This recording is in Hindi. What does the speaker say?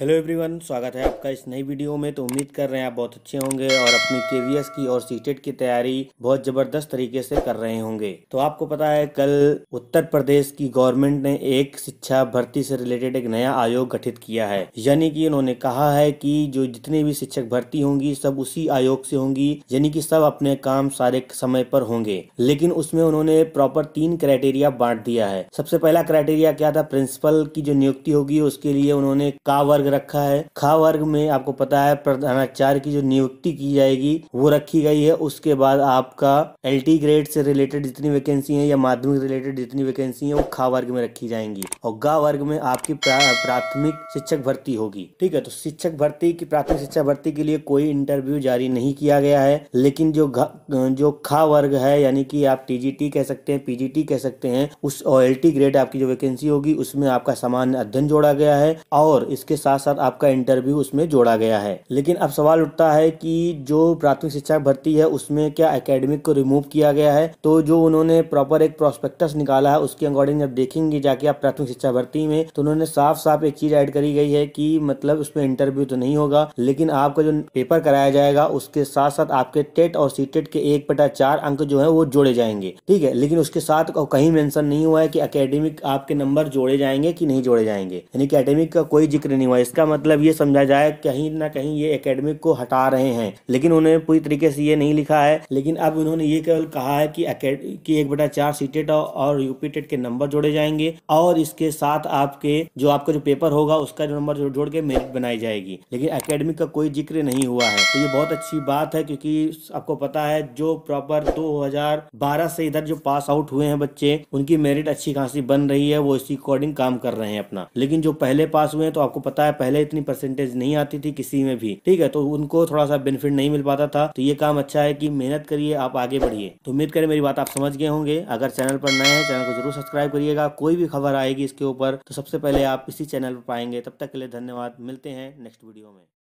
हेलो एवरीवन स्वागत है आपका इस नई वीडियो में तो उम्मीद कर रहे हैं आप बहुत अच्छे होंगे और अपनी के की और सी e की तैयारी बहुत जबरदस्त तरीके से कर रहे होंगे तो आपको पता है कल उत्तर प्रदेश की गवर्नमेंट ने एक शिक्षा भर्ती से रिलेटेड एक नया आयोग गठित किया है यानी कि उन्होंने कहा है कि जो जितनी भी शिक्षक भर्ती होंगी सब उसी आयोग से होंगी यानी की सब अपने काम सारे समय पर होंगे लेकिन उसमें उन्होंने प्रॉपर तीन क्राइटेरिया बांट दिया है सबसे पहला क्राइटेरिया क्या था प्रिंसिपल की जो नियुक्ति होगी उसके लिए उन्होंने कावर वर्ग रखा है खा वर्ग में आपको पता है प्रधानाचार्य की जो नियुक्ति की जाएगी वो रखी गई है उसके बाद आपका एल ग्रेड से रिलेटेड जितनी वैकेंसी है या माध्यमिक रिलेटेड जितनी वैकेंसी है वो खा वर्ग में रखी जाएंगी और गा वर्ग में आपकी प्राथमिक शिक्षक भर्ती होगी ठीक है तो शिक्षक भर्ती की प्राथमिक शिक्षा भर्ती के लिए कोई इंटरव्यू जारी नहीं किया गया है लेकिन जो जो खा वर्ग है यानी कि आप टीजीटी कह सकते हैं पीजीटी कह सकते हैं उस ओ ग्रेड आपकी जो वैकेंसी होगी उसमें आपका सामान्य अध्ययन जोड़ा गया है और इसके साथ साथ साथ आपका इंटरव्यू उसमें जोड़ा गया है लेकिन अब सवाल उठता है कि जो प्राथमिक शिक्षा भर्ती है उसमें क्या अकेडमिक को रिमूव किया गया है तो जो उन्होंने प्रॉपर एक प्रोस्पेक्टस निकाला है उसके अकॉर्डिंग जब देखेंगे जाके आप प्राथमिक शिक्षा भर्ती में तो उन्होंने साफ साफ एक चीज ऐड करी गई है कि मतलब उसमें इंटरव्यू तो नहीं होगा लेकिन आपका जो पेपर कराया जाएगा उसके साथ साथ आपके टेट और सी e के एक पटा चार अंक जो है वो जोड़े जाएंगे ठीक है लेकिन उसके साथ कहीं मेंशन नहीं हुआ है कि अकेडमिक आपके नंबर जोड़े जाएंगे कि नहीं जोड़े जाएंगे यानी कि अकेडमिक का कोई जिक्र नहीं हुआ इसका मतलब ये समझा जाए कहीं ना कहीं ये एकेडमिक को हटा रहे हैं लेकिन उन्होंने पूरी तरीके से ये नहीं लिखा है लेकिन अब उन्होंने ये केवल कहा है कि कि एक बटा चार सीटेट और यूपी टेट के नंबर जोड़े जाएंगे और इसके साथ आपके जो आपका जो पेपर होगा उसका जो नंबर जोड़ के मेरिट बनाई जाएगी लेकिन अकेडमिक का कोई जिक्र नहीं हुआ है तो ये बहुत अच्छी बात है क्योंकि आपको पता है जो प्रॉपर 2012 से इधर जो पास आउट हुए हैं बच्चे उनकी मेरिट अच्छी खासी बन रही है वो इसी अकॉर्डिंग काम कर रहे हैं अपना लेकिन जो पहले पास हुए हैं तो आपको पता है पहले इतनी परसेंटेज नहीं आती थी किसी में भी ठीक है तो उनको थोड़ा सा बेनिफिट नहीं मिल पाता था तो ये काम अच्छा है कि मेहनत करिए आप आगे बढ़िए तो उम्मीद करें मेरी बात आप समझ गए होंगे अगर चैनल पर नए हैं चैनल को जरूर सब्सक्राइब करिएगा कोई भी खबर आएगी इसके ऊपर तो सबसे पहले आप इसी चैनल पर पाएंगे तब तक के लिए धन्यवाद मिलते हैं नेक्स्ट वीडियो में